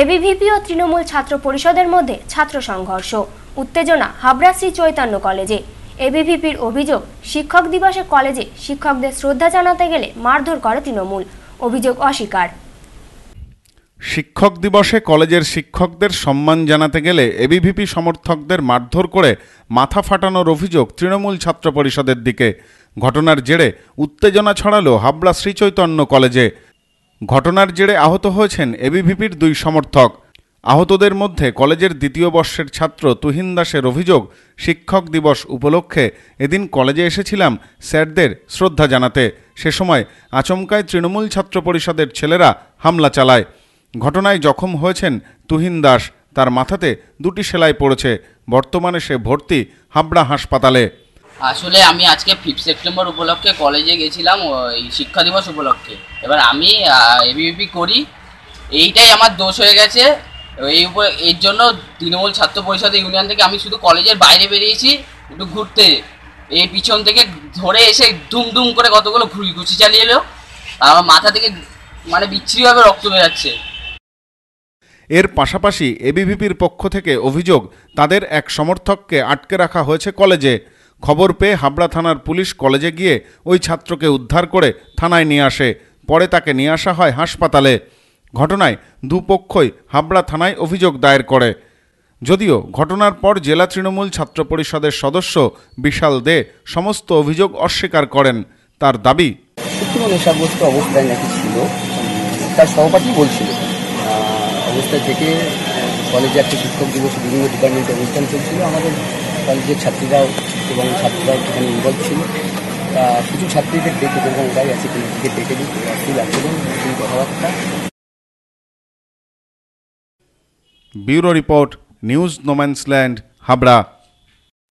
ABVP ও তৃণমূল ছাত্র পরিষদের মধ্যে ছাত্র সংঘর্ষ উত্তেজনা হাবড়া শ্রী চৈতন্য কলেজে এবিভিপির অভিযোগ শিক্ষক দিবসে কলেজে শিক্ষকদের শ্রদ্ধা জানাতে গেলে মারধর করে তৃণমূল অভিযোগ অস্বীকার শিক্ষক দিবসে কলেজের শিক্ষকদের সম্মান জানাতে গেলে এবিভিপি সমর্থকদের মারধর করে মাথা ফাটানোর অভিযোগ তৃণমূল ছাত্র পরিষদের দিকে ঘটনার জেরে উত্তেজনা ছড়ালো হাবড়া শ্রীচৈতন্য কলেজে ঘটনার জেরে আহত হয়েছেন এবিভিপির দুই সমর্থক আহতদের মধ্যে কলেজের দ্বিতীয় বর্ষের ছাত্র তুহিন দাসের অভিযোগ শিক্ষক দিবস উপলক্ষে এদিন কলেজে এসেছিলাম স্যারদের শ্রদ্ধা জানাতে সে সময় আচমকায় তৃণমূল ছাত্র পরিষদের ছেলেরা হামলা চালায় ঘটনায় জখম হয়েছেন তুহিন দাস তার মাথাতে দুটি সেলাই পড়েছে বর্তমানে সে ভর্তি হাবড়া হাসপাতালে আসলে আমি আজকে ফিফথ সেপ্টেম্বর উপলক্ষে কলেজে গেছিলাম ওই শিক্ষা দিবস উপলক্ষে এবার আমি এবিপি করি এইটাই আমার দোষ হয়ে গেছে এই উপর এর জন্য তৃণমূল ছাত্র পরিষদ ইউনিয়ন থেকে আমি শুধু কলেজের বাইরে বেরিয়েছি একটু ঘুরতে এই পিছন থেকে ধরে এসে ধুম ধুম করে কতগুলো ঘুরি ঘুষি চালিয়ে এলো আমার মাথা থেকে মানে বিচ্ছিরিভাবে রক্ত বেরাচ্ছে এর পাশাপাশি এবিভিপির পক্ষ থেকে অভিযোগ তাদের এক সমর্থককে আটকে রাখা হয়েছে কলেজে খবর পেয়ে হাবড়া থানার পুলিশ কলেজে গিয়ে ওই ছাত্রকে উদ্ধার করে থানায় নিয়ে আসে পরে তাকে নিয়ে আসা হয় হাসপাতালে ঘটনায় দুপক্ষই হাবড়া থানায় অভিযোগ দায়ের করে যদিও ঘটনার পর জেলা তৃণমূল ছাত্র পরিষদের সদস্য বিশাল দে সমস্ত অভিযোগ অস্বীকার করেন তার দাবি নেশাগ্রস্ত অবস্থায় নাকি ছিল তার সহপাঠী বলছিল অবস্থা থেকে কলেজে একটা শিক্ষক দিবসে বিভিন্ন ডিপার্টমেন্টে অনুষ্ঠান চলছিল আমাদের কলেজের ছাত্রীরাও এবং ছাত্ররাও সেখানে ইনভলভ ছিল তা কিছু ছাত্রীদের ডেকে এবং তাই আছে দিকে ডেকে দিই সেই আন্দোলন খুবই কথাবার্তা bureau report news no man's land Habra